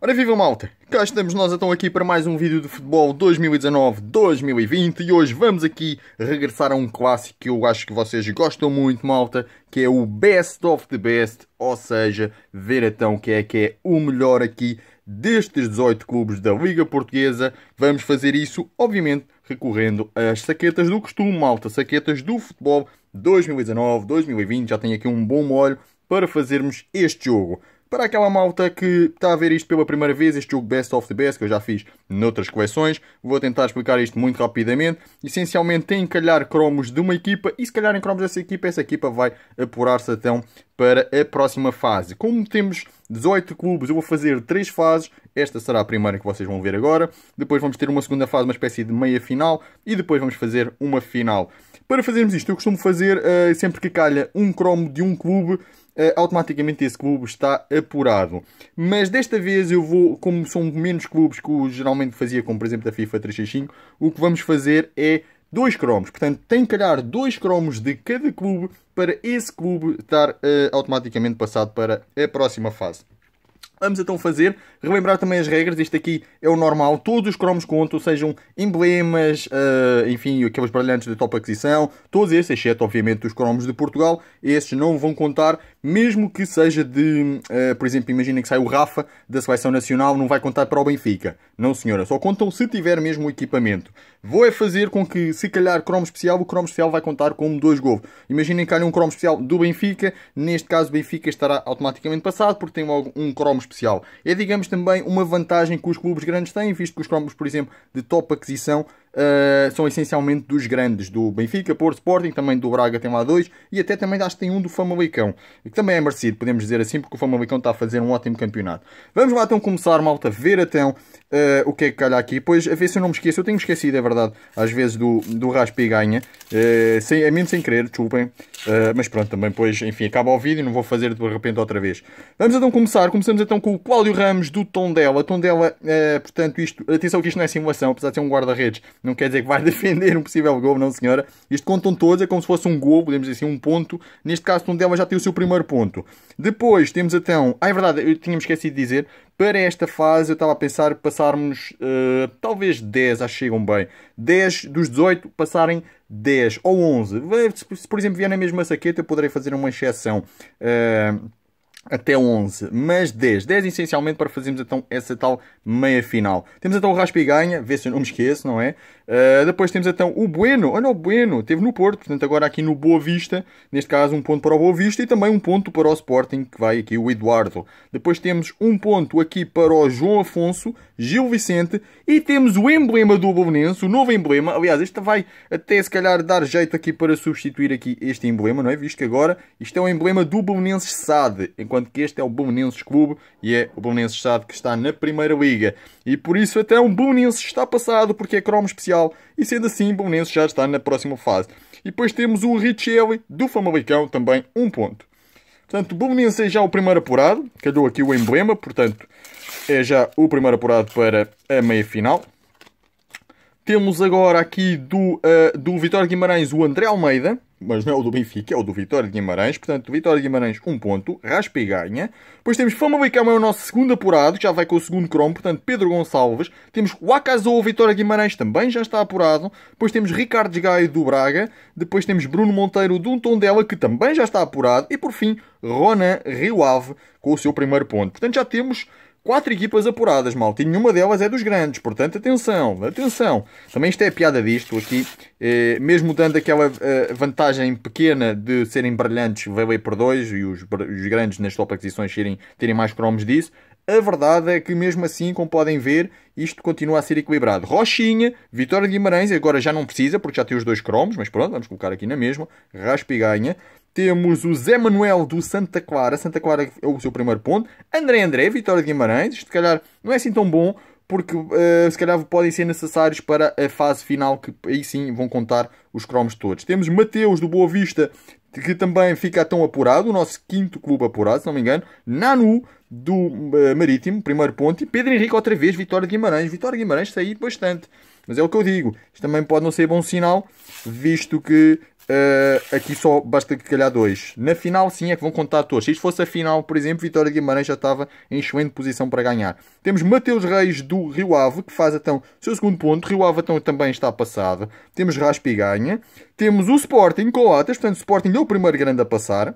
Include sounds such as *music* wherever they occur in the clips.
Ora viva malta, cá estamos nós então aqui para mais um vídeo de futebol 2019-2020 e hoje vamos aqui regressar a um clássico que eu acho que vocês gostam muito malta, que é o Best of the Best, ou seja, ver então que é que é o melhor aqui destes 18 clubes da Liga Portuguesa. Vamos fazer isso, obviamente, recorrendo às saquetas do costume malta, saquetas do futebol 2019-2020, já tenho aqui um bom molho para fazermos este jogo. Para aquela malta que está a ver isto pela primeira vez, este jogo Best of the Best, que eu já fiz noutras coleções, vou tentar explicar isto muito rapidamente. Essencialmente tem que calhar cromos de uma equipa e se calhar em cromos dessa equipa, essa equipa vai apurar-se então para a próxima fase. Como temos 18 clubes, eu vou fazer 3 fases. Esta será a primeira que vocês vão ver agora. Depois vamos ter uma segunda fase, uma espécie de meia final. E depois vamos fazer uma final. Para fazermos isto, eu costumo fazer uh, sempre que calha um cromo de um clube eh, automaticamente esse clube está apurado. Mas desta vez eu vou, como são menos clubes que eu geralmente fazia, como por exemplo da FIFA 365, o que vamos fazer é dois cromos. Portanto, tem que calhar dois cromos de cada clube para esse clube estar uh, automaticamente passado para a próxima fase. Vamos então fazer, relembrar também as regras, isto aqui é o normal, todos os cromos contam, sejam emblemas, uh, enfim, aqueles brilhantes de top aquisição, todos esses, exceto obviamente os cromos de Portugal, esses não vão contar, mesmo que seja de, uh, por exemplo, imaginem que sai o Rafa da seleção nacional, não vai contar para o Benfica. Não, senhora, só contam se tiver mesmo o equipamento. Vou é fazer com que, se calhar, cromo especial, o cromo especial vai contar com dois gols. Imaginem que há um cromo especial do Benfica, neste caso o Benfica estará automaticamente passado porque tem logo um cromo especial. É, digamos, também uma vantagem que os clubes grandes têm, visto que os cromos, por exemplo, de top aquisição uh, são essencialmente dos grandes, do Benfica, Porto, Sporting, também do Braga tem lá dois, e até também acho que tem um do Famalicão, que também é merecido, podemos dizer assim, porque o Famalicão está a fazer um ótimo campeonato. Vamos lá então começar, malta, ver até então, uh, eh, o que é que calha aqui, pois a ver se eu não me esqueço, eu tenho esquecido, é verdade, às vezes do, do raspa ganha, uh, sem, é mesmo sem querer, desculpem, mas pronto, também pois, enfim, acaba o vídeo, não vou fazer de repente outra vez. Vamos então começar, começamos então com o Cláudio Ramos do Tondela, Tondela, portanto isto, atenção que isto não é simulação, apesar de ser um guarda-redes, não quer dizer que vai *laughs* defender um possível gol, não senhora. Isto contam todos, é como se fosse um gol, podemos dizer assim, um ponto. Neste caso, Tondela já tem o seu primeiro ponto. Depois temos então... Ah, é verdade, eu tinha esquecido de dizer, para esta fase eu estava a pensar passarmos uh, talvez 10, acho que chegam bem. 10 dos 18 passarem 10 ou 11. Se por exemplo vier na mesma saqueta eu poderei fazer uma exceção. Uh, até 11, mas 10. 10 essencialmente para fazermos então essa tal meia final. Temos então o Raspa e Ganha, vê se eu não me esqueço, não é? Eh, depois temos então o Bueno. Olha o Bueno, teve no Porto, portanto agora aqui no Boa Vista, neste caso um ponto para o Boa Vista e também um ponto para o Sporting, que vai aqui o Eduardo. Depois temos um ponto aqui para o João Afonso, Gil Vicente e temos o emblema do Bolonense, o novo emblema. Aliás, este vai até se calhar dar jeito aqui para substituir aqui este emblema, não é? Visto que agora isto é o emblema do Bolonenses SAD, enquanto que este é o Bolonenses Clube e é o Bolonenses SAD que está na Primeira Liga. E por isso até o Bolonenses está passado porque é cromo especial Mundial e sendo assim, Bolonenses já está na próxima fase. E depois temos o Richelli do Famalicão, também um ponto. Portanto, Bolonense é já o primeiro apurado, calhou aqui o emblema, portanto é já o primeiro apurado para a meia-final. Temos agora aqui do, uh, do Vitória Guimarães o André Almeida, mas não é o do Benfica, é o do Vitória de Guimarães. Portanto, Vitória de Guimarães, um ponto, raspa e ganha. Depois temos Famalicão, é o nosso segundo apurado, que já vai com o segundo cromo, portanto, Pedro Gonçalves. Temos Wakazou, Vitória de Guimarães, também já está apurado. Depois temos Ricardo Gaio do Braga. Depois temos Bruno Monteiro do Tondela, que também já está apurado. E por fim, Ronan Rio Ave, com o seu primeiro ponto. Portanto, já temos quatro equipas apuradas, mal e nenhuma delas é dos grandes, portanto, atenção, atenção. Também isto é a piada disto aqui, eh, mesmo dando aquela eh, vantagem pequena de serem brilhantes, veio por dois e os, os grandes nas top aquisições terem, terem mais cromos disso, a verdade é que, mesmo assim, como podem ver, isto continua a ser equilibrado. Rochinha, Vitória de Guimarães, agora já não precisa, porque já tem os dois cromos, mas pronto, vamos colocar aqui na mesma. raspe ganha. Temos o Zé Manuel do Santa Clara. Santa Clara é o seu primeiro ponto. André André, Vitória de Guimarães. Isto, se calhar, não é assim tão bom, porque uh, se calhar podem ser necessários para a fase final, que aí sim vão contar os cromos todos. Temos Mateus do Boa Vista, que também fica tão apurado, o nosso quinto clube apurado, se não me engano, Nanu do eh, Marítimo, primeiro ponto, e Pedro Henrique outra vez, Vitória de Guimarães. Vitória de Guimarães saiu bastante, mas é o que eu digo, isto também pode não ser bom sinal, visto que Uh, aqui só basta que calhar dois. Na final, sim, é que vão contar todos. Se isto fosse a final, por exemplo, Vitória Guimarães já estava em excelente posição para ganhar. Temos Mateus Reis do Rio Ave, que faz então seu segundo ponto. Rio Ave então, também está passado. Temos Raspi ganha. Temos o Sporting com Atas, portanto, o Sporting é o primeiro grande a passar.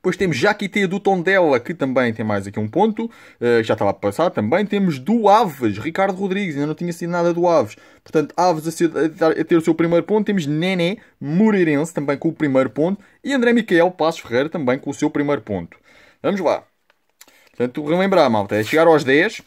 Depois temos Jaquité do Tondela, que também tem mais aqui um ponto, uh, já estava a passar também. Temos do Aves, Ricardo Rodrigues, ainda não tinha sido nada do Aves. Portanto, Aves a, ser, a ter o seu primeiro ponto. Temos Nené Moreirense também com o primeiro ponto. E André Miquel Passos Ferreira também com o seu primeiro ponto. Vamos lá. Portanto, relembrar, malta, é chegar aos 10,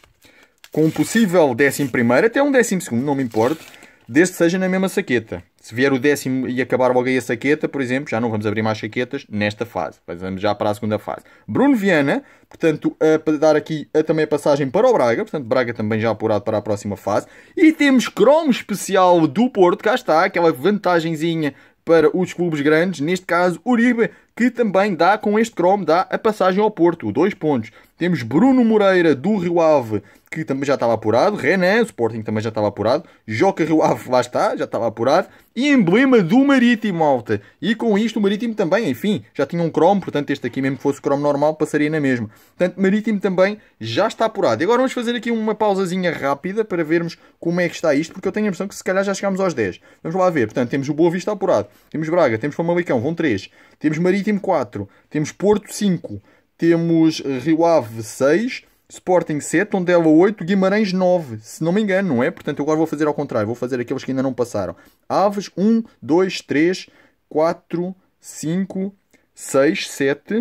com um possível 11 primeiro, até um 12 segundo, não me importa desde que seja na mesma saqueta. Se vier o décimo e acabar logo aí a saqueta, por exemplo, já não vamos abrir mais saquetas nesta fase. Vamos já para a segunda fase. Bruno Viana, portanto, a dar aqui a, também a passagem para o Braga. Portanto, Braga também já apurado para a próxima fase. E temos cromo especial do Porto. Cá está, aquela vantagenzinha para os clubes grandes. Neste caso, Uribe, que também dá com este cromo, dá a passagem ao Porto. Dois pontos. Temos Bruno Moreira do Rio Ave, que também já estava apurado. Renan, Sporting também já estava apurado. Joca Rio Ave, lá está, já estava apurado. E emblema do Marítimo, alta. E com isto o Marítimo também, enfim, já tinha um cromo, portanto este aqui mesmo que fosse cromo normal passaria na mesma. Portanto, Marítimo também já está apurado. E agora vamos fazer aqui uma pausazinha rápida para vermos como é que está isto, porque eu tenho a impressão que se calhar já chegámos aos 10. Vamos lá ver. Portanto, temos o Boa Vista apurado, temos Braga, temos Famalicão, vão 3. Temos Marítimo 4, temos Porto 5, temos Rio Ave 6, Sporting 7, Tondela 8, Guimarães 9, se não me engano, não é? Portanto, agora vou fazer ao contrário, vou fazer aqueles que ainda não passaram. Aves 1, 2, 3, 4, 5, 6, 7,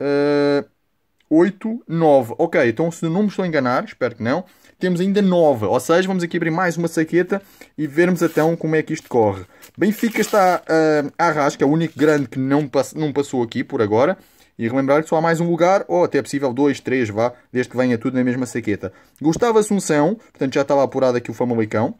uh, 8, 9. Ok, então se não me estou a enganar, espero que não, temos ainda 9. Ou seja, vamos aqui abrir mais uma saqueta e vermos então como é que isto corre. Benfica está uh, à rasca, é o único grande que não, pass não passou aqui por agora. E relembrar-lhe só há mais um lugar, ou até é possível dois, três, vá, desde que venha tudo na mesma saqueta. Gustavo Assunção, portanto já estava apurado aqui o Famalicão.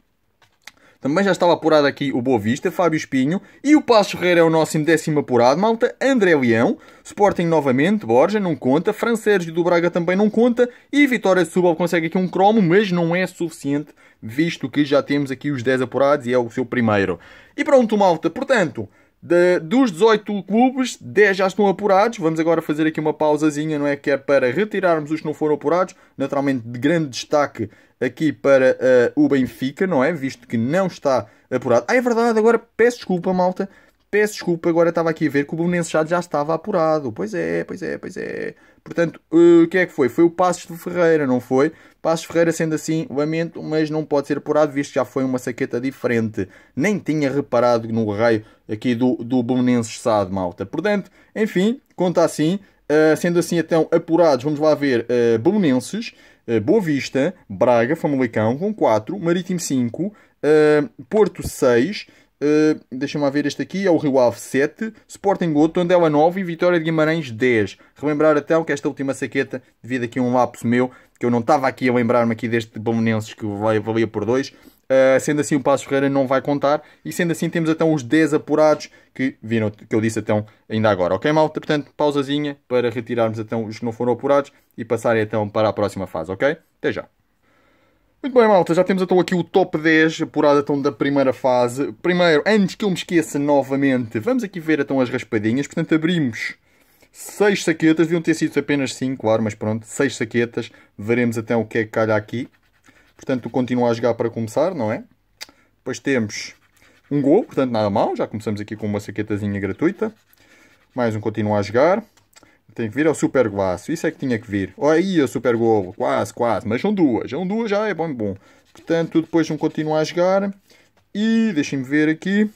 Também já estava apurado aqui o Boa Vista, Fábio Espinho. E o Passos Ferreira é o nosso décimo apurado, malta. André Leão. Sporting novamente, Borja não conta. Francês do Braga também não conta. E Vitória de Subal consegue aqui um cromo, mas não é suficiente, visto que já temos aqui os 10 apurados e é o seu primeiro. E pronto, malta. Portanto, de, dos 18 clubes, 10 já estão apurados. Vamos agora fazer aqui uma pausazinha, não é? Que é para retirarmos os que não foram apurados. Naturalmente, de grande destaque aqui para uh, o Benfica, não é? Visto que não está apurado. Ah, é verdade, agora peço desculpa, malta. Peço desculpa, agora estava aqui a ver que o Belenenses já estava apurado. Pois é, pois é, pois é. Portanto, eh, o que é que foi? Foi o Passos de Ferreira, não foi? Passos Ferreira, sendo assim, lamento, mas não pode ser apurado, visto que já foi uma saqueta diferente. Nem tinha reparado no raio aqui do, do Belenenses Sado, malta. Portanto, enfim, conta assim. Uh, sendo assim, então, apurados, vamos lá ver, uh, Belenenses, uh, Boa Vista, Braga, Famalicão, com 4, Marítimo 5, uh, Porto 6... Uh, Deixa-me ver este aqui, é o Rio Ave 7, Sporting 8, Tondela 9 e Vitória de Guimarães 10. Relembrar então que esta última saqueta, devido aqui a um lapso meu, que eu não estava aqui a lembrar-me aqui deste Belenenses que vai valia por 2, uh, eh, sendo assim o Passo Ferreira não vai contar, e sendo assim temos então os 10 apurados que viram, que eu disse até então, ainda agora. Ok malta? Portanto, pausazinha para retirarmos então os que não foram apurados e passarem então para a próxima fase, ok? Até já. Muito bem, malta, já temos então aqui o top 10 apurado então, da primeira fase. Primeiro, antes que eu me esqueça novamente, vamos aqui ver então as raspadinhas. Portanto, abrimos 6 saquetas, deviam ter sido apenas 5, claro, mas pronto, 6 saquetas. Veremos até então o que é que calha aqui. Portanto, continua a jogar para começar, não é? Depois temos um gol, portanto nada mal, já começamos aqui com uma saquetazinha gratuita. Mais um continua a jogar. Tem que vir ao é Super Guaço. Isso é que tinha que vir. Olha aí o Super Globo. Quase, quase. Mas são duas. São duas já é bom, é bom. Portanto, depois vão continuar a jogar. E deixem-me ver aqui.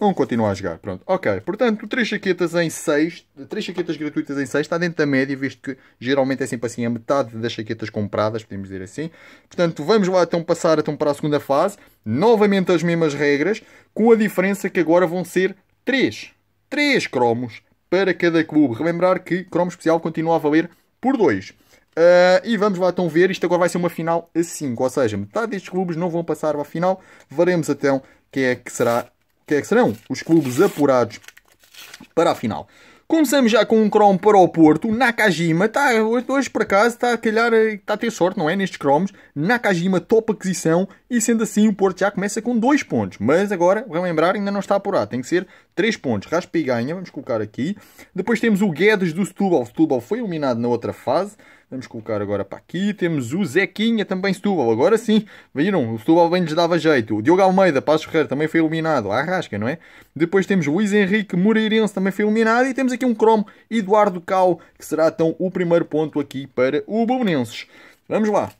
vão continuar a jogar. Pronto. Ok. Portanto, três jaquetas em seis, Três jaquetas gratuitas em seis Está dentro da média, visto que geralmente é sempre assim a metade das jaquetas compradas, podemos dizer assim. Portanto, vamos lá então passar então, para a segunda fase. Novamente as mesmas regras, com a diferença que agora vão ser três, três cromos para cada clube. Relembrar que Cromo Especial continua a valer por 2. Uh, ah, e vamos lá então ver, isto agora vai ser uma final a 5, ou seja, metade destes clubes não vão passar para a final. Veremos então quem é que, será, quem é que serão os clubes apurados para a final. Começamos já com um Chrome para o Porto. Nakajima, tá, hoje, hoje por acaso está a calhar, está eh, a ter sorte, não é? Nestes cromos. Nakajima, top aquisição. E sendo assim, o Porto já começa com 2 pontos. Mas agora, lembrar ainda não está apurado. Tem que ser 3 pontos. Raspa e ganha, vamos colocar aqui. Depois temos o Guedes do Setúbal. O Setúbal foi eliminado na outra fase. Vamos colocar agora para aqui. Temos o Zequinha também Setúbal. Agora sim, viram? O Setúbal bem lhes dava jeito. O Diogo Almeida, Passos Ferreira, também foi eliminado. A rasca, não é? Depois temos o Luiz Henrique Moreirense, também foi eliminado. E temos aqui um cromo, Eduardo Cal, que será então o primeiro ponto aqui para o Bolonenses. Vamos lá.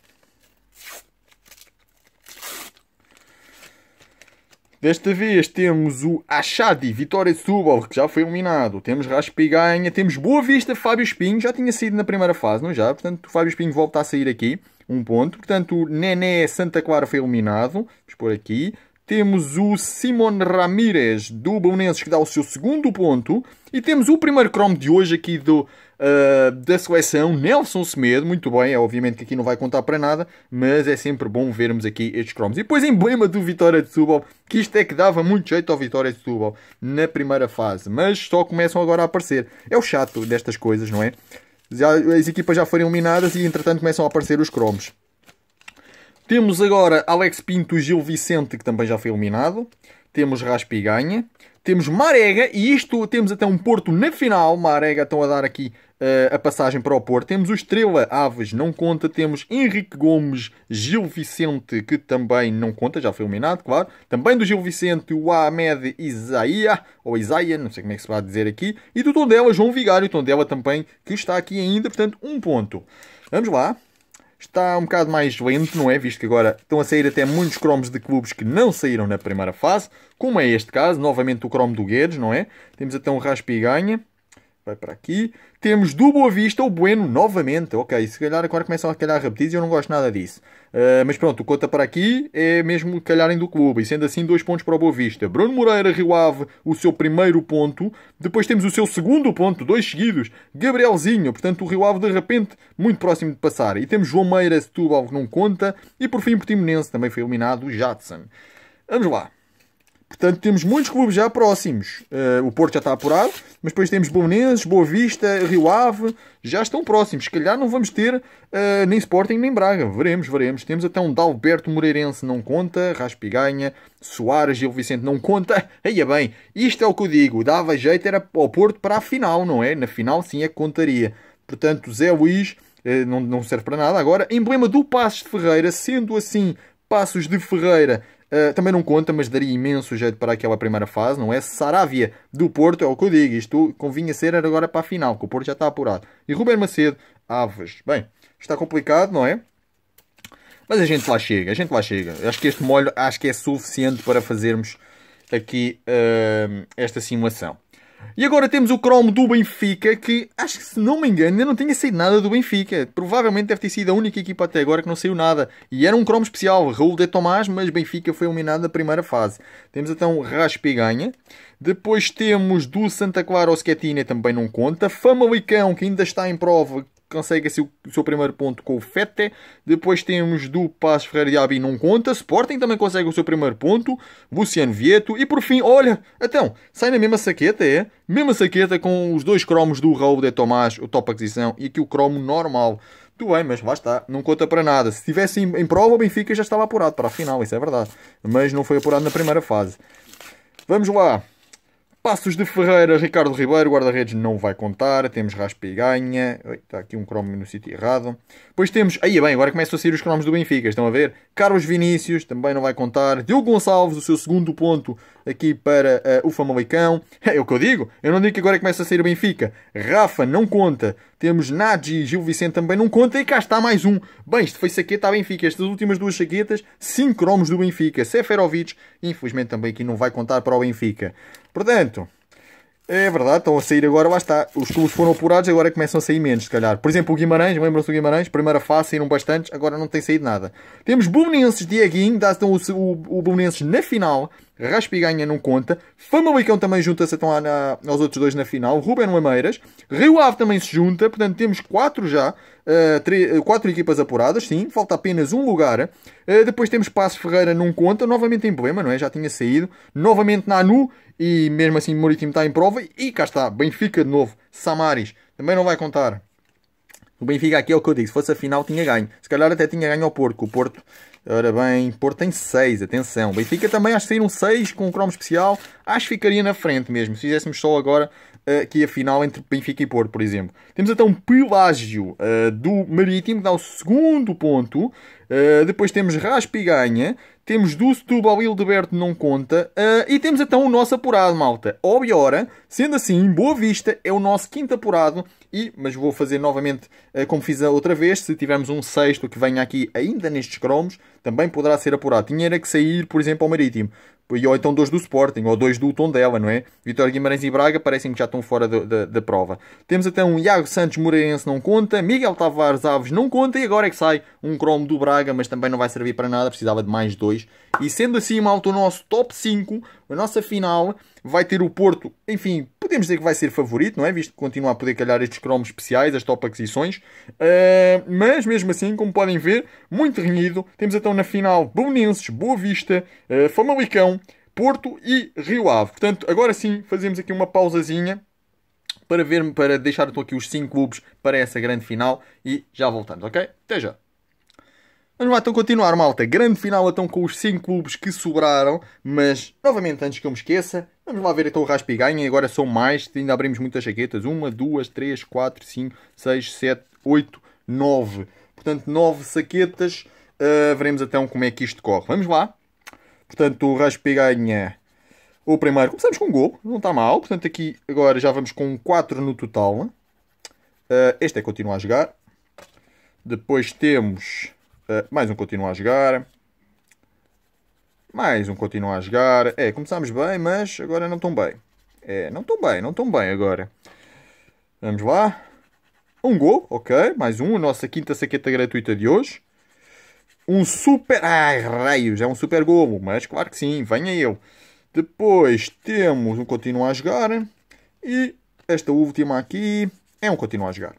Desta vez temos o Achadi Vitória de Setúbal, que já foi eliminado. Temos Raspiganha, temos Boa Vista, Fábio Espinho, já tinha saído na primeira fase, não já? Portanto, o Fábio Espinho volta a sair aqui, um ponto. Portanto, o Nené Santa Clara foi eliminado, vamos pôr aqui. Temos o Simon Ramírez do Belenenses que dá o seu segundo ponto. E temos o primeiro cromo de hoje aqui do, uh, da seleção, Nelson Semedo. Muito bem, é obviamente que aqui não vai contar para nada, mas é sempre bom vermos aqui estes cromos E depois emblema do Vitória de Setúbal, que isto é que dava muito jeito ao Vitória de Setúbal na primeira fase. Mas só começam agora a aparecer. É o chato destas coisas, não é? Já, as equipas já foram eliminadas e entretanto começam a aparecer os cromos. Temos agora Alex Pinto, Gil Vicente, que também já foi eliminado. Temos Raspiganha. Temos Marega, e isto temos até um Porto na final. Marega estão a dar aqui uh, a passagem para o Porto. Temos o Estrela Aves, não conta. Temos Henrique Gomes, Gil Vicente, que também não conta, já foi eliminado, claro. Também do Gil Vicente, o Ahmed Isaia, ou Isaia, não sei como é que se vai dizer aqui. E do Tondela, João Vigário, Tondela também, que está aqui ainda, portanto, um ponto. Vamos lá está um bocado mais lento, não é? Visto que agora estão a sair até muitos cromos de clubes que não saíram na primeira fase, como é este caso, novamente o cromo do Guedes, não é? Temos até então um raspa e ganha vai para aqui. Temos do Boa Vista o Bueno novamente. Ok, se calhar agora começam a calhar repetidos e eu não gosto nada disso. Uh, mas pronto, conta para aqui é mesmo calharem do clube. E sendo assim, dois pontos para o Boa Vista. Bruno Moreira, Rio Ave, o seu primeiro ponto. Depois temos o seu segundo ponto, dois seguidos. Gabrielzinho, portanto o Rio Ave de repente muito próximo de passar. E temos João Meira, Setúbal, que não conta. E por fim, Portimonense, também foi eliminado o Jadson. Vamos lá. Portanto, temos muitos clubes já próximos. Uh, o Porto já está apurado, mas depois temos Belenenses, Boa Vista, Rio Ave, já estão próximos. Se calhar não vamos ter uh, nem Sporting nem Braga. Veremos, veremos. Temos até um Dalberto Moreirense, não conta. Raspiganha, Soares, Gil Vicente, não conta. *laughs* Aí é bem, isto é o que eu digo. Dava jeito era ao Porto para a final, não é? Na final sim é que contaria. Portanto, Zé Luís uh, não, não serve para nada agora. Emblema do Passos de Ferreira, sendo assim, Passos de Ferreira eh, também não conta, mas daria imenso jeito para aquela primeira fase, não é? Saravia do Porto, é o que eu digo, isto convinha ser agora para a final, que o Porto já está apurado. E Ruben Macedo, Aves. Bem, está complicado, não é? Mas a gente lá chega, a gente lá chega. Acho que este molho acho que é suficiente para fazermos aqui uh, esta simulação. E agora temos o Chrome do Benfica, que acho que se não me engano ainda não tinha saído nada do Benfica. Provavelmente deve ter sido a única equipa até agora que não saiu nada. E era um Chrome especial, Raul de Tomás, mas Benfica foi eliminado na primeira fase. Temos então Raspe Ganha. Depois temos do Santa Clara ao Schettino, também não conta. Famalicão, que ainda está em prova, consegue assim, o seu primeiro ponto com o Fete. Depois temos do Paz Ferreira de Abi, não conta. Sporting também consegue o seu primeiro ponto. Luciano Vieto. E por fim, olha, então, sai na mesma saqueta, é? Mesma saqueta com os dois cromos do Raul de Tomás, o top aquisição, e aqui o cromo normal. Tudo bem, mas lá está, não conta para nada. Se estivesse em, em prova, o Benfica já estava apurado para a final, isso é verdade. Mas não foi apurado na primeira fase. Vamos lá. Passos de Ferreira, Ricardo Ribeiro, guarda-redes não vai contar. Temos Raspa e Ganha. está aqui um cromo no sítio errado. Depois temos. Aí bem, agora começam a sair os cromos do Benfica. Estão a ver? Carlos Vinícius também não vai contar. Diogo Gonçalves, o seu segundo ponto aqui para uh, o Famalicão. É, é o que eu digo. Eu não digo que agora começa a sair o Benfica. Rafa não conta. Temos Nadi e Gil Vicente também não conta. E cá está mais um. Bem, isto foi saqueta à Benfica. Estas últimas duas saquetas, 5 cromos do Benfica. Seferovic, infelizmente também aqui não vai contar para o Benfica. Portanto, é verdade, estão a sair agora, lá está. Os clubes foram apurados, agora começam a sair menos, se calhar. Por exemplo, o Guimarães, lembram-se do Guimarães? Primeira fase saíram bastantes, agora não tem saído nada. Temos Belenenses, Dieguinho, dão então o, o, o na final Raspiganha não conta. Famalicão também junta-se então, lá aos outros dois na final. Ruben Lameiras. Rio Ave também se junta. Portanto, temos quatro já. Uh, eh, três, eh, quatro equipas apuradas, sim. Falta apenas um lugar. Uh, depois temos Passo Ferreira não conta. Novamente em problema, não é? Já tinha saído. Novamente Nanu. E mesmo assim Marítimo está em prova. E cá está. Benfica de novo. Samaris. Também não vai contar. O Benfica aqui é o que eu digo. Se fosse a final tinha ganho. Se calhar até tinha ganho ao Porto. O Porto Ora bem, Porto tem 6, atenção. Benfica também acho que saíram 6 com o cromo especial. Acho que ficaria na frente mesmo, se fizéssemos só agora eh, aqui a final entre Benfica e Porto, por exemplo. Temos então Pelágio uh, do Marítimo, que dá o segundo ponto. Uh, depois temos Raspiganha, Ganha, temos do Setúbal Hildeberto não conta. Uh, e temos então o nosso apurado, malta. Obiora, sendo assim, Boa Vista é o nosso quinto apurado. E, mas vou fazer novamente uh, como fiz a outra vez. Se tivermos um sexto que venha aqui ainda nestes cromos, também poderá ser apurado. Tinha que sair, por exemplo, ao Marítimo ou então dois do Sporting, ou dois do Tondela, não é? Vitória Guimarães e Braga parecem que já estão fora da prova. Temos até um Iago Santos Moreirense não conta, Miguel Tavares Aves não conta, e agora é que sai um cromo do Braga, mas também não vai servir para nada, precisava de mais dois. E sendo assim, malta, o nosso top 5, a nossa final, vai ter o Porto, enfim, podemos dizer que vai ser favorito, não é? Visto que continua a poder calhar estes cromos especiais, as top aquisições. Uh, eh, mas mesmo assim, como podem ver, muito renhido. Temos então na final Belenenses, Boa Vista, uh, Famalicão, Porto e Rio Ave. Portanto, agora sim, fazemos aqui uma pausazinha para ver para deixar aqui os 5 clubes para essa grande final e já voltamos, ok? Até já! Vamos lá então continuar, malta. Grande final então com os 5 clubes que sobraram, mas novamente antes que eu me esqueça, vamos lá ver então o raspa e ganha. Agora são mais, ainda abrimos muitas jaquetas. Uma, duas, três, quatro, cinco, seis, sete, oito, nove. Portanto, nove saquetas. Uh, veremos então como é que isto corre. Vamos lá. Portanto, o raspa e ganha o primeiro. Começamos com um gol, não está mal. Portanto, aqui agora já vamos com 4 no total. Uh, este é continuar a jogar. Depois temos eh, mais um continua a jogar. Mais um continua a jogar. É, começámos bem, mas agora não tão bem. É, não tão bem, não tão bem agora. Vamos lá. Um gol, ok. Mais um, a nossa quinta saqueta gratuita de hoje. Um super... Ai, raios, é um super golo. Mas claro que sim, venha eu. Depois temos um continua a jogar. E esta última aqui é um continua a jogar.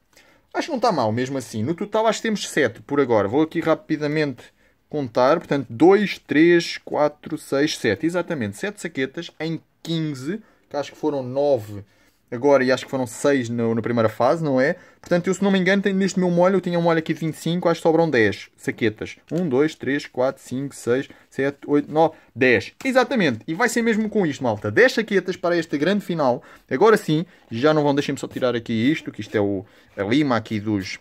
Acho que não está mal, mesmo assim. No total, acho que temos 7 por agora. Vou aqui rapidamente contar. Portanto, 2, 3, 4, 6, 7. Exatamente, 7 saquetas em 15, que acho que foram 9 saquetas agora e acho que foram 6 no, na primeira fase, não é? Portanto, eu se não me engano, tenho, neste meu molho, eu tinha um molho aqui de 25, acho que sobram 10 saquetas. 1, 2, 3, 4, 5, 6, 7, 8, 9, 10. Exatamente. E vai ser mesmo com isto, malta. 10 saquetas para esta grande final. Agora sim, já não vão, deixar me só tirar aqui isto, que isto é o, a lima aqui dos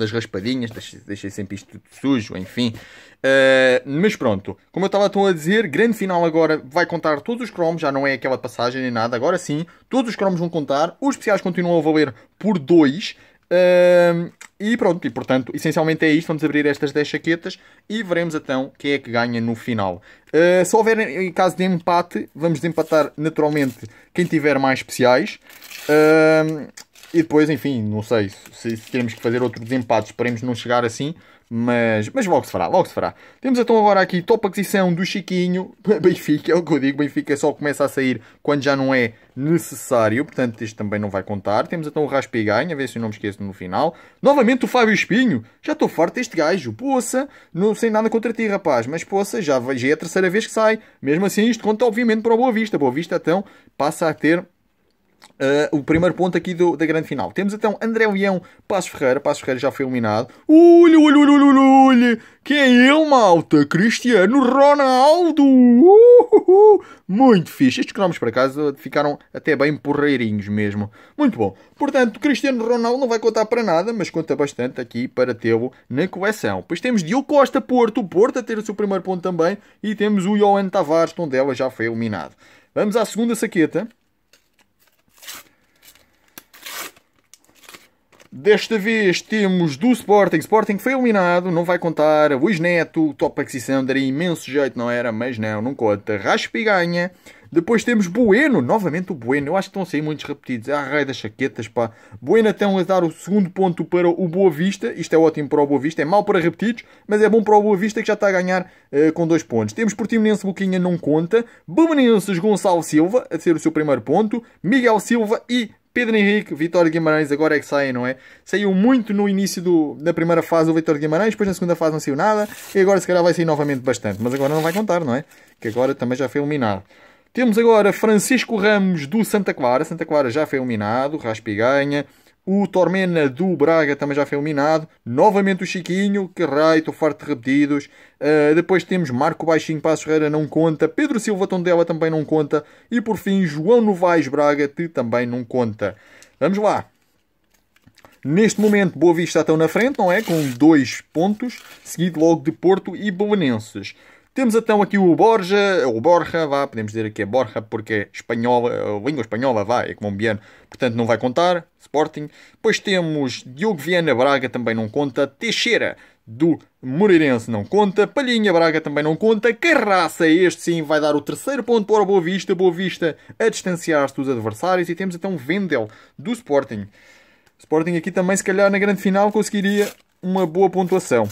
das raspadinhas, deixei, sempre isto tudo sujo, enfim. Uh, mas pronto, como eu estava tão a dizer, grande final agora vai contar todos os cromos, já não é aquela passagem nem nada, agora sim, todos os cromos vão contar, os especiais continuam a valer por 2. Uh, eh, e pronto, e portanto, essencialmente é isto. Vamos abrir estas 10 chaquetas e veremos então quem é que ganha no final. Uh, se houver, em caso de empate, vamos empatar naturalmente quem tiver mais especiais. Uh, e depois, enfim, não sei se, se teremos que fazer outro desempate, esperemos não chegar assim, mas, mas logo se fará, logo se fará. Temos então agora aqui top aquisição do Chiquinho, *laughs* Benfica, é o que eu digo, Benfica só começa a sair quando já não é necessário, portanto isto também não vai contar. Temos então o Raspa a ver se eu não me esqueço no final. Novamente o Fábio Espinho, já estou farto deste gajo, poça, não sei nada contra ti rapaz, mas poça, já, já é a terceira vez que sai. Mesmo assim isto conta obviamente para o Boa Vista, Boa Vista então passa a ter Uh, o primeiro ponto aqui do, da grande final. Temos então André Leão, Passos Ferreira. Passos Ferreira já foi eliminado. Olha, olha, olha, olha, olha. Quem é ele, malta? Cristiano Ronaldo. Uhuhu. Muito fixe. Estes cromos, para casa ficaram até bem porreirinhos mesmo. Muito bom. Portanto, Cristiano Ronaldo não vai contar para nada, mas conta bastante aqui para tê-lo na coleção. Pois temos Diogo Costa, Porto. Porto a ter o seu primeiro ponto também. E temos o Johan Tavares, ela já foi eliminado. Vamos à segunda saqueta. Desta vez temos do Sporting. Sporting foi eliminado, não vai contar. Luís Neto, top aquisição, daria imenso jeito, não era? Mas não, não conta. Raspa e ganha. Depois temos Bueno, novamente o Bueno. Eu acho que estão a sair muitos repetidos. a ah, raio das chaquetas, pá. Bueno estão a dar o segundo ponto para o Boa Vista. Isto é ótimo para o Boa Vista. É mau para repetidos, mas é bom para o Boa Vista que já está a ganhar uh, com dois pontos. Temos Portimonense Boquinha, não conta. Belenenses Gonçalo Silva, a ser o seu primeiro ponto. Miguel Silva e Pedro Henrique, Vitório Guimarães agora é que saem, não é? Saiu muito no início do, da primeira fase o Vitório Guimarães, depois na segunda fase não saiu nada e agora se calhar vai sair novamente bastante, mas agora não vai contar, não é? Que agora também já foi eliminado. Temos agora Francisco Ramos do Santa Clara, Santa Clara já foi eliminado, Raspi ganha. O Tormena do Braga também já foi eliminado. Novamente o Chiquinho, que raio, estou farto de repetidos. Uh, depois temos Marco Baixinho Passo Ferreira, não conta. Pedro Silva Tondela também não conta. E por fim, João Novaes Braga, que também não conta. Vamos lá. Neste momento, Boa Vista está tão na frente, não é? Com dois pontos, seguido logo de Porto e Belenenses. Temos então aqui o Borja, o Borja, vá, podemos dizer que é Borja porque é espanhola, língua espanhola, vá, é colombiano, portanto não vai contar, Sporting. Depois temos Diogo Viana Braga, também não conta, Teixeira do Moreirense não conta, Palhinha Braga também não conta, Carraça, este sim, vai dar o terceiro ponto para o Boa Vista, Boa Vista a distanciar-se dos adversários e temos então Vendel do Sporting. Sporting aqui também, se calhar, na grande final conseguiria uma boa pontuação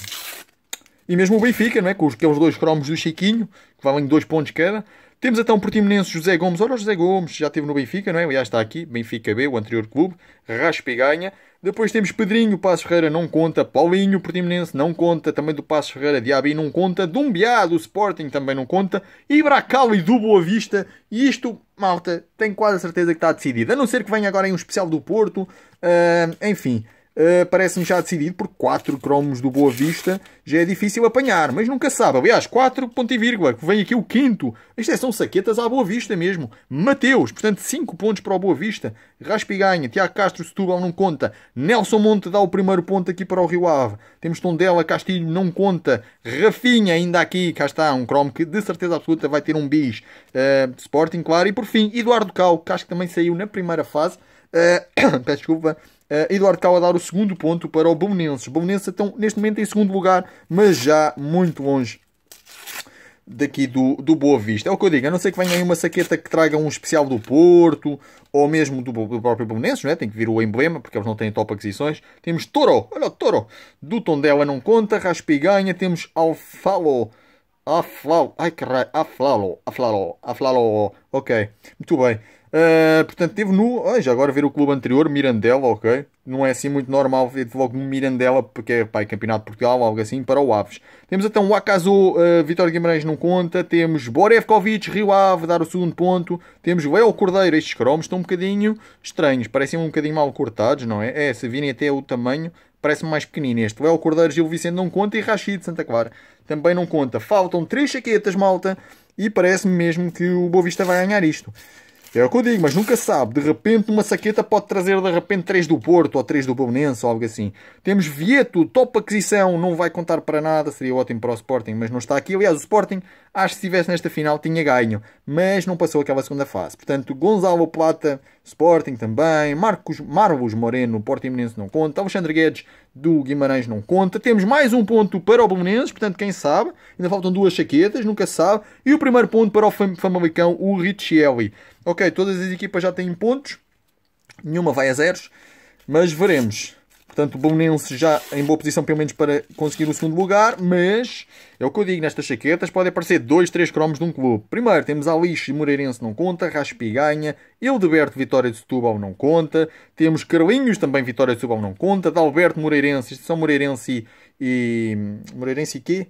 e mesmo o Benfica, não é? com aqueles é dois cromos do Chiquinho, que valem dois pontos cada. Temos então o Portimonense José Gomes. Ora, José Gomes já esteve no Benfica, não é? Aliás, está aqui, Benfica B, o anterior clube. Raspa e ganha. Depois temos Pedrinho, Passos Ferreira não conta. Paulinho, Portimonense não conta. Também do Passos Ferreira, Diaby não conta. Dumbiá, do Sporting também não conta. E e do Boa Vista. E isto, malta, tenho quase a certeza que está decidido. A não ser que venha agora em um especial do Porto. Uh, enfim... Eh, parece-me já decidido, porque 4 cromos do Boa Vista já é difícil apanhar, mas nunca sabe. Aliás, 4 ponto e vírgula, que vem aqui o quinto. Isto é, são saquetas à Boa Vista mesmo. Mateus, portanto, 5 pontos para o Boa Vista. Raspiganha, Tiago Castro, Setúbal não conta. Nelson Monte dá o primeiro ponto aqui para o Rio Ave. Temos Tondela, Castilho não conta. Rafinha ainda aqui, cá está, um cromo que de certeza absoluta vai ter um bis. Uh, Sporting, claro. E por fim, Eduardo Cal, que acho que também saiu na primeira fase. Uh, *coughs* peço desculpa Uh, Eduardo Cala dar o segundo ponto para o Belenenses. O estão neste momento em segundo lugar, mas já muito longe daqui do, do Boa Vista. É o que eu digo, a não ser que venha aí uma saqueta que traga um especial do Porto, ou mesmo do, do próprio Belenenses, não é? Tem que vir o emblema, porque eles não têm top aquisições. Temos Toro, olha o Toro, do Tondela não conta, Raspiganha, temos Alfalo, Aflalo, ai que raio, Aflalo, Aflalo, Aflalo, ok, muito bem. Uh, portanto, teve no. Oh, já agora ver o clube anterior, Mirandela, ok? Não é assim muito normal ver logo no Mirandela, porque é pai, é Campeonato de Portugal, algo assim, para o Aves. Temos então o Acaso, uh, eh, Vitória Guimarães não conta. Temos Borevkovic, Rio Ave, dar o segundo ponto. Temos o El Cordeiro. Estes cromos estão um bocadinho estranhos, parecem um bocadinho mal cortados, não é? É, se virem até o tamanho, parece-me mais pequenino este. O El Cordeiro, Gil Vicente não conta e Rachid Santa Clara também não conta. Faltam três chaquetas, malta, e parece-me mesmo que o Boa Vista vai ganhar isto. É o que eu digo, mas nunca sabe. De repente, uma saqueta pode trazer de repente 3 do Porto ou 3 do Belenense ou algo assim. Temos Vieto, top aquisição, não vai contar para nada, seria ótimo para o Sporting, mas não está aqui. Aliás, o Sporting, acho que se estivesse nesta final, tinha ganho, mas não passou aquela segunda fase. Portanto, Gonzalo Plata, Sporting também, Marcos Marlos Moreno, Porto Imenense não conta, Alexandre Guedes, do Guimarães não conta. Temos mais um ponto para o Belenenses, portanto, quem sabe? Ainda faltam duas chaquetas, nunca sabe. E o primeiro ponto para o Famalicão, o Richelli. Ok, todas as equipas já têm pontos, nenhuma vai a zeros, mas veremos. Portanto, o Bonense já em boa posição, pelo menos, para conseguir o segundo lugar. Mas, é o que eu digo, nestas chaquetas podem aparecer dois, três cromos de um clube. Primeiro, temos Alix e Moreirense, não conta. Raspi ganha. Eldeberto, Vitória de Setúbal, não conta. Temos Carlinhos, também Vitória de Setúbal, não conta. Dalberto, Moreirense, São Moreirense e... e... Moreirense e quê?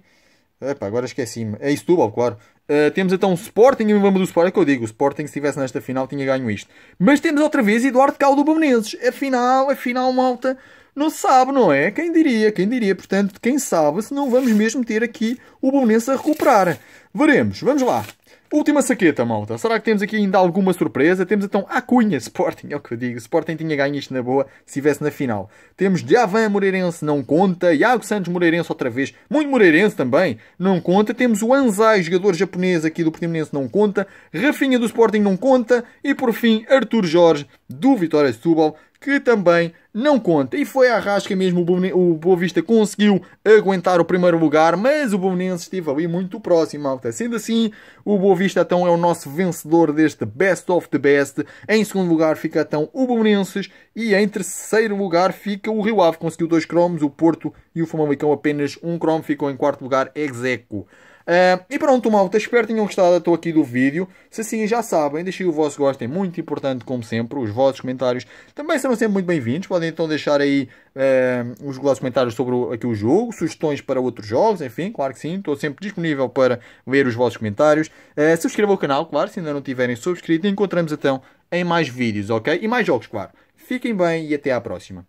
Epá, agora esqueci-me. É Setúbal, claro. Uh, temos então Sporting e o emblema do Sporting, é que eu digo, o Sporting se estivesse nesta final tinha ganho isto. Mas temos outra vez Eduardo Caldo Belenenses. Afinal, afinal, malta, não sabe, não é? Quem diria, quem diria. Portanto, quem sabe se não vamos mesmo ter aqui o Bolonense a recuperar. Veremos, vamos lá. Última saqueta, malta. Será que temos aqui ainda alguma surpresa? Temos então a Cunha Sporting, é o que eu digo. Sporting tinha ganho isto na boa se estivesse na final. Temos Javan Moreirense, não conta. Iago Santos Moreirense outra vez. Muito Moreirense também, não conta. Temos o Anzai, jogador japonês aqui do Portimonense, não conta. Rafinha do Sporting não conta. E por fim, Arthur Jorge do Vitória de Setúbal que também não conta. E foi a rasca mesmo, o Boa Vista conseguiu aguentar o primeiro lugar, mas o Bovenense esteve ali muito próximo, malta. Sendo assim, o Boa Vista então é o nosso vencedor deste Best of the Best. Em segundo lugar fica então o Bovenenses e em terceiro lugar fica o Rio Ave, conseguiu dois cromos, o Porto e o Famalicão apenas um cromo, ficou em quarto lugar Execo. Uh, e pronto, malta, espero que tenham gostado estou aqui do vídeo. Se sim já sabem, deixem o vosso gosto, é muito importante, como sempre. Os vossos comentários também serão sempre muito bem-vindos. Podem então deixar aí uh, os vossos comentários sobre o, aqui o jogo, sugestões para outros jogos, enfim, claro que sim. Estou sempre disponível para ver os vossos comentários. Uh, eh, subscrevam o canal, claro, se ainda não tiverem subscrito. E encontramos então em mais vídeos, ok? E mais jogos, claro. Fiquem bem e até à próxima.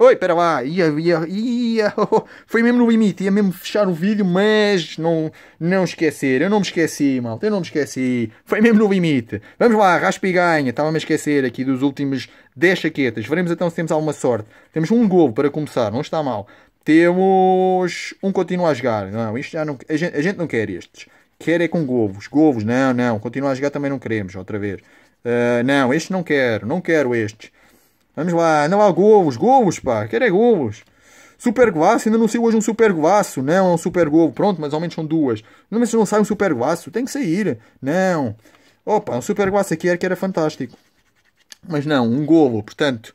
Oi, espera lá, ia, ia, ia. *laughs* Oh, oh. Foi mesmo no limite, ia mesmo fechar o vídeo, mas não, não esquecer. Eu não me esqueci, malta, eu não me esqueci. Foi mesmo no limite. Vamos lá, raspa e ganha. Estava-me a esquecer aqui dos últimos 10 chaquetas. Veremos então se temos alguma sorte. Temos um gol para começar, não está mal. Temos um continua a jogar. Não, isto já não. A gente, a gente não quer estes. Quer é com golvos, golvos, não, não. Continua a jogar também não queremos, outra vez. Uh, não, este não quero, não quero estes. Vamos lá, não há gols, gols, pá, quero é gols. Super Guaço, ainda não sei hoje um Super Guaço, não, é um Super Gol, pronto, mas menos são duas. Não, mas não sai um Super Guaço, tem que sair, não. Opa, um Super Guaço aqui era que era fantástico. Mas não, um golo, portanto,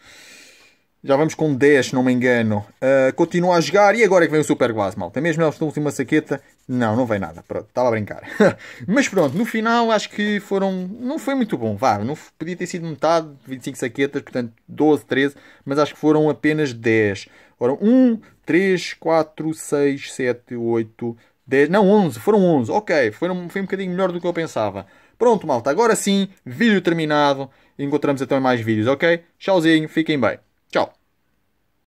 já vamos com 10, não me engano. Uh, continua a jogar e agora é que vem o Super Guaço, malta. É mesmo eles estão última saqueta não, não veio nada. Pronto, estava a brincar. *laughs* Mas pronto, no final acho que foram. Não foi muito bom, vá. Não, podia ter sido metade, 25 saquetas, portanto 12, 13, mas acho que foram apenas 10. Ora, 1, 3, 4, 6, 7, 8, 10. Não, 11, foram 11. Ok, foram, foi um bocadinho melhor do que eu pensava. Pronto, malta, agora sim, vídeo terminado. Encontramos então mais vídeos, ok? Tchauzinho, fiquem bem. Tchau.